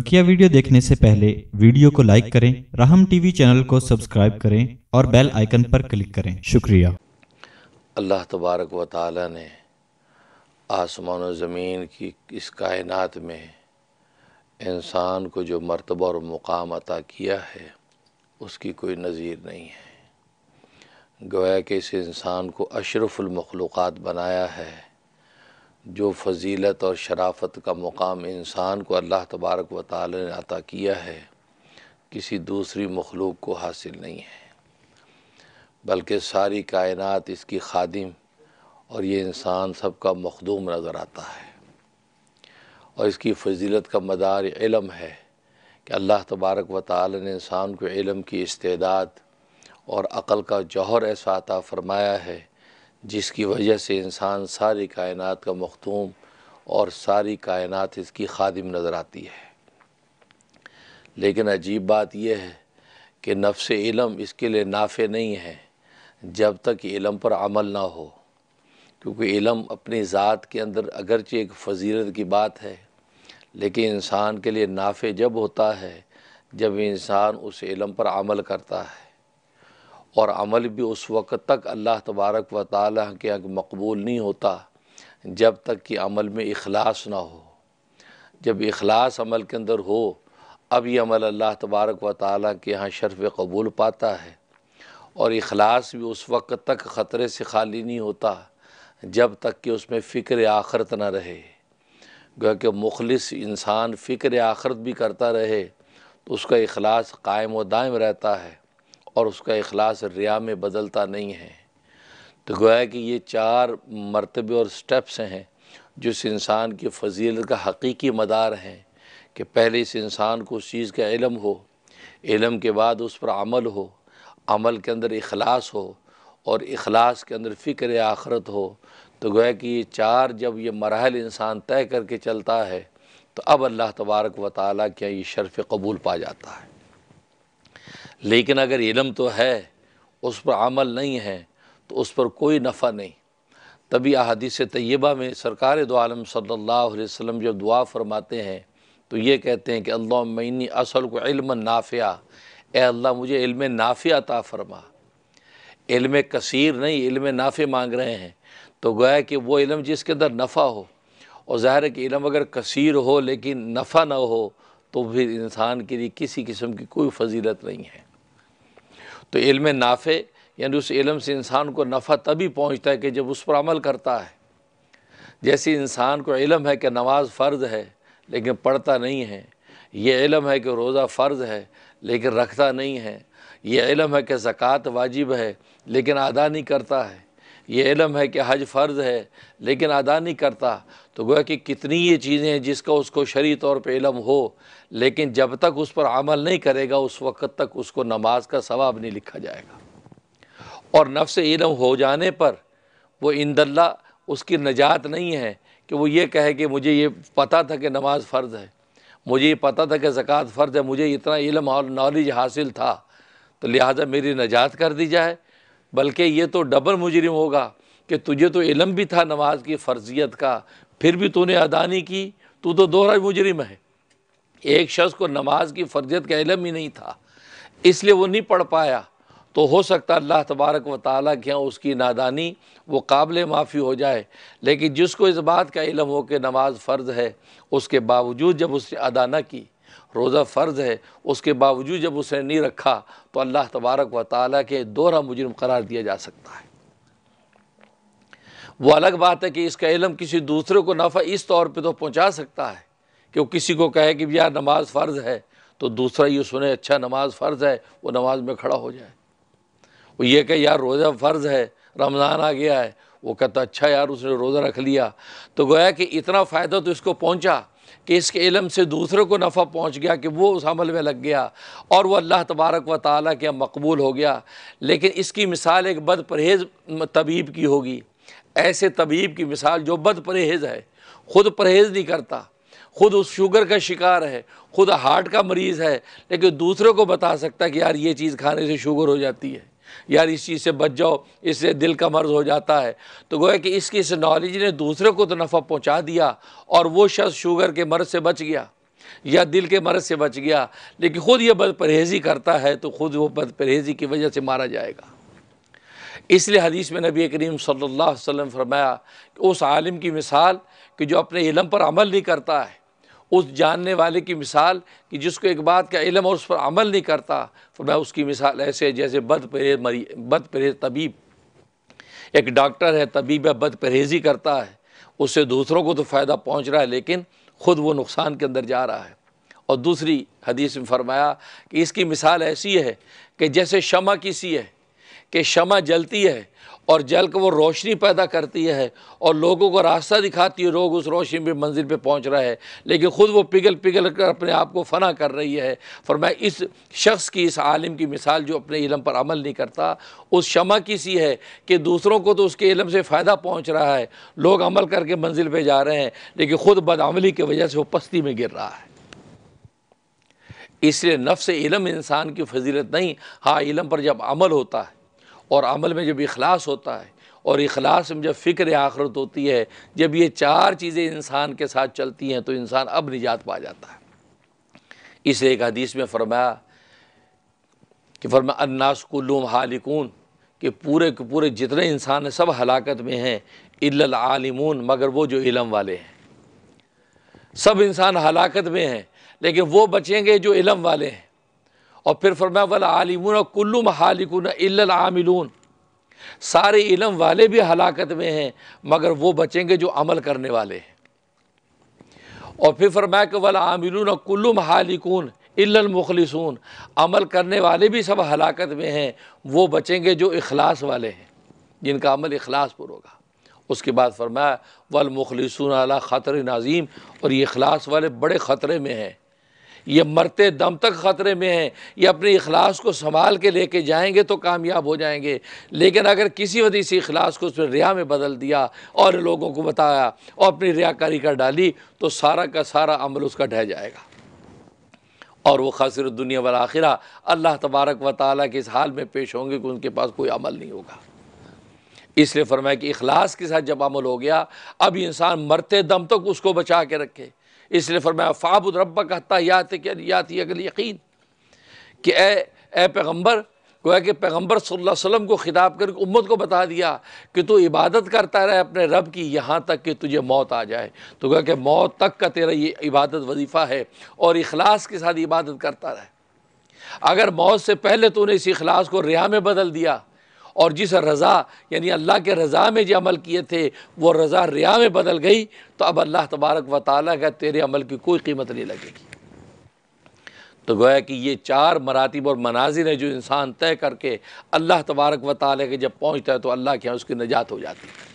बकिया वीडियो देखने से पहले वीडियो को लाइक करें राहम टीवी चैनल को सब्सक्राइब करें और बेल आइकन पर क्लिक करें शुक्रिया अल्लाह तबारक व ताली ने आसमान ज़मीन की इस कायनात में इंसान को जो मरतबा और मुकाम अता किया है उसकी कोई नज़ीर नहीं है गोया कि इस इंसान को अशरफुलमखलूक़ बनाया है जो फजीलत और शराफत का मुकाम इंसान को अल्लाह तबारक व ताल ने अता किया है किसी दूसरी मखलूक को हासिल नहीं है बल्कि सारी कायनात इसकी खादिम और ये इंसान सबका मखदूम नज़र आता है और इसकी फजीलत का मदार इलम है कि अल्लाह तबारक व ताल ने इंसान को इलम की इस्तेदाद और अक़ल का जौहर ऐसा अता फ़रमाया है जिसकी वजह से इंसान सारी कायनात का मखतूम और सारी कायनात इसकी खादिम नज़र आती है लेकिन अजीब बात यह है कि नफ्स इलम इसके लिए नाफे नहीं है जब तक इलम पर अमल ना हो क्योंकि इलम अपनी ज़ात के अंदर अगरचे एक फजीलत की बात है लेकिन इंसान के लिए नाफे जब होता है जब इंसान उस इलम पर अमल करता है और अमल भी उस वक़्त तक अल्लाह तबारक व ताली के यहाँ मकबूल नहीं होता जब तक कि अमल में अखलास ना हो जब अखलास अमल के अंदर हो अब ये अमल अल्लाह तबारक व ताल के यहाँ शर्फ़ कबूल पाता है और अखलास भी उस वक़्त तक ख़तरे से खाली नहीं होता जब तक कि उसमें फ़िक्र आखरत ना रहे गोया कि इंसान फ़िक्र आखरत भी करता रहे तो उसका अखलास कायम व दायम रहता है और उसका अखलास रिया में बदलता नहीं है तो गोया कि ये चार मरतबे और स्टेप्स हैं जो इस इंसान की फजीलत का हकीकी मदार हैं कि पहले इस इंसान को उस चीज़ का इलम हो इलम के बाद उस पर अमल हो अमल के अंदर अखलास हो और अखलास के अंदर फ़िक्र आखरत हो तो गोया कि ये चार जब ये मरहल इंसान तय करके चलता है तो अब अल्लाह तबारक व ताली के ये शर्फ़ कबूल पा जाता है लेकिन अगर इलम तो है उस पर अमल नहीं है तो उस पर कोई नफ़ा नहीं तभी अदीस तय्यबा में सरकार दो आलम वसम जब दुआ फरमाते हैं तो ये कहते हैं कि अल्लाह मैनी असल को इल्म नाफ़िया ए अल्लाह मुझे इल्म नाफ़िया ता फरमा इल्म कसीर नहीं इल्म नाफ़े मांग रहे हैं तो गोया कि वो इल्म जिसके अंदर नफ़ा हो और ज़ाहिर है कि इलम अगर कसीर हो लेकिन नफ़ा ना हो तो फिर इंसान के लिए किसी किस्म की कोई फजीलत नहीं है तो इल्म नाफे यानी उस इलम से इंसान को नफ़ा तभी पहुँचता है कि जब उस पर अमल करता है जैसे इंसान को इलम है कि नमाज फ़र्ज़ है लेकिन पढ़ता नहीं है ये इलम है कि रोज़ा फ़र्ज़ है लेकिन रखता नहीं है ये इलम है कि ज़क़़त वाजिब है लेकिन अदा नहीं करता है ये इलम है कि हज फ़र्ज़ है लेकिन अदा नहीं करता तो गोया कि कितनी ये चीज़ें हैं जिसका उसको शरी तौर पर इलम हो लेकिन जब तक उस पर अमल नहीं करेगा उस वक़्त तक उसको नमाज का सवाब नहीं लिखा जाएगा और नफ्स इलम हो जाने पर वो इंदल्ला उसकी नजात नहीं है कि वो ये कहे कि मुझे ये पता था कि नमाज फ़र्ज़ है मुझे ये पता था कि ज़क़़त फ़र्ज़ है मुझे इतना इलम और नॉलेज हासिल था तो लिहाजा मेरी नजात कर दी जाए बल्कि ये तो डबल मुजरिम होगा कि तुझे तो इलम भी था नमाज की फ़र्जियत का फिर भी तूने अदा नहीं की तू तो दोहरा मुजरिम है एक शख्स को नमाज की फर्जियत का इलम ही नहीं था इसलिए वो नहीं पढ़ पाया तो हो सकता अल्लाह तबारक व ताली के यहाँ उसकी नादानी वो काबिल माफ़ी हो जाए लेकिन जिसको इस बात का इलम हो कि नमाज फ़र्ज़ है उसके बावजूद जब उसने अदा न की रोज़ा फ़र्ज़ है उसके बावजूद जब उसने नहीं रखा तो अल्लाह तबारक व ताली के दोहरा मुजरम करार दिया जा सकता है वो अलग बात है कि इसका इलम किसी दूसरे को नफ़ा इस तौर पे तो पहुंचा सकता है कि वो किसी को कहे कि यार नमाज फ़र्ज़ है तो दूसरा ये सुने अच्छा नमाज फ़र्ज़ है वो नमाज में खड़ा हो जाए वो ये कहे यार रोज़ा फ़र्ज़ है रमज़ान आ गया है वो कहता अच्छा यार उसने रोज़ा रख लिया तो गोया कि इतना फ़ायदा तो इसको पहुँचा कि इसके इलम से दूसरे को नफ़ा पहुँच गया कि वो उस अमल में लग गया और वह अल्लाह तबारक व ताली के मकबूल हो गया लेकिन इसकी मिसाल एक बद परहेज़ तबीब की होगी ऐसे तबीब की मिसाल जो बद परहेज़ है ख़ुद परहेज़ नहीं करता ख़ुद उस शुगर का शिकार है ख़ुद हार्ट का मरीज़ है लेकिन दूसरों को बता सकता है कि यार ये चीज़ खाने से शुगर हो जाती है यार इस चीज़ से बच जाओ इससे दिल का मर्ज हो जाता है तो गोया कि इसकी इस नॉलेज ने दूसरे को तो नफ़ा पहुँचा दिया और वो शख्स शुगर के मर्ज से बच गया या दिल के मर्ज से बच गया लेकिन ख़ुद ये बद परहेज़ी करता है तो ख़ुद वो बद परहेज़ी की वजह से मारा जाएगा इसलिए हदीस में नबी करीम सल्लल्लाहु अलैहि वसल्लम फरमाया कि उस आलिम की मिसाल कि जो अपने इलम पर अमल नहीं करता है उस जानने वाले की मिसाल कि जिसको एक बात का इलम और उस पर अमल नहीं करता फरमाया उसकी मिसाल ऐसे जैसे बद परहेज मरी बद परहेज तबीब एक डॉक्टर है तबीब है बद परहेज़ी करता है उससे दूसरों को तो फ़ायदा पहुँच रहा है लेकिन ख़ुद वो नुकसान के अंदर जा रहा है और दूसरी हदीस में फरमाया कि इसकी मिसाल ऐसी है कि जैसे शमा किसी है कि शमा जलती है और जल को वो रोशनी पैदा करती है और लोगों को रास्ता दिखाती है लोग उस रोशनी में मंजिल पे पहुंच रहा है लेकिन ख़ुद वो पिघल पिघल कर अपने आप को फना कर रही है फिर मैं इस शख्स की इस आलिम की मिसाल जो अपने इलम पर अमल नहीं करता उस शमा की सी है कि दूसरों को तो उसके इलम से फ़ायदा पहुँच रहा है लोग अमल करके मंजिल पर जा रहे हैं लेकिन ख़ुद बदअमली की वजह से वो पस्ती में गिर रहा है इसलिए नफ्स इलम इंसान की फजीलत नहीं हाँ इलम पर जब अमल होता है और अमल में जब इखलास होता है और इखलास में जब फ़िक्र आखरत होती है जब ये चार चीज़ें इंसान के साथ चलती हैं तो इंसान अब निजात पा जाता है इसलिए एक हदीस में फरमाया कि फरमा अन्नास कुल्लुम हालिकून कि पूरे के पूरे जितने इंसान हैं सब हलाकत में हैं इल्ल आलिमून मगर वो जो इलम वाले हैं सब इंसान हलाकत में हैं लेकिन वो बचेंगे जो इलम वाले हैं और फिर फरमाया वल आलिमून कुल्लुम हालिकुन आमिलून सारे इलम वाले भी हलाकत में हैं मगर वो बचेंगे जो अमल करने वाले हैं और फिर फरमाया कि वल आमिलून कुल्लुम हालिकून इलमखलसून अमल करने वाले भी सब हलाकत में हैं वो बचेंगे जो अखलास वाले हैं जिनका अमल अखलास पर होगा उसके बाद फरमाया वल अला ख़तर नाजीम और ये अखलास वाले बड़े ख़तरे में हैं ये मरते दम तक ख़तरे में हैं ये अपने अखलास को संभाल के लेके जाएंगे तो कामयाब हो जाएंगे लेकिन अगर किसी वजह से अखलास को उसने रिया में बदल दिया और लोगों को बताया और अपनी रियाकारी कर डाली तो सारा का सारा अमल उसका ढह जाएगा और वो खासिर दुनिया वाला आखिरा अल्लाह तबारक व ताली के इस हाल में पेश होंगे कि उनके पास कोई अमल नहीं होगा इसलिए फरमाया कि अखलास के साथ जब अमल हो गया अब इंसान मरते दम तक तो उसको बचा के रखे इसलिए फरमाया फ़ाबुद रब्बा कहता याद थी अगल यकीन कि ए ए पैगम्बर गोया कि पैगम्बर वसल्लम को ख़िताब करके उम्मत को बता दिया कि तू इबादत करता रहे अपने रब की यहाँ तक कि तुझे मौत आ जाए तो गोया कि मौत तक का तेरा ये इबादत वजीफ़ा है और इखलास के साथ इबादत करता रहे अगर मौत से पहले तूने इस इखलास को रिया में बदल दिया और जिस रज़ा यानी अल्लाह के रज़ा में जो अमल किए थे वो रज़ा रिया में बदल गई तो अब अल्लाह तबारक व ताली का तेरे अमल की कोई कीमत नहीं लगेगी तो गोया कि ये चार मरातब और मनाजिर हैं जो इंसान तय करके अल्लाह तबारक व ताली के जब पहुँचता है तो अल्लाह के यहाँ उसकी निजात हो जाती है